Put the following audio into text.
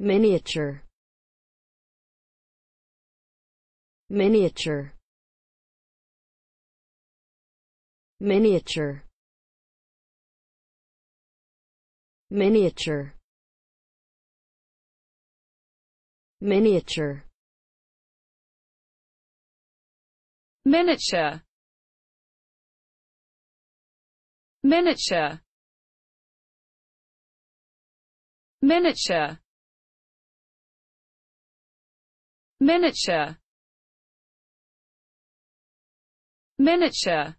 miniature miniature miniature miniature miniature miniature miniature miniature miniature miniature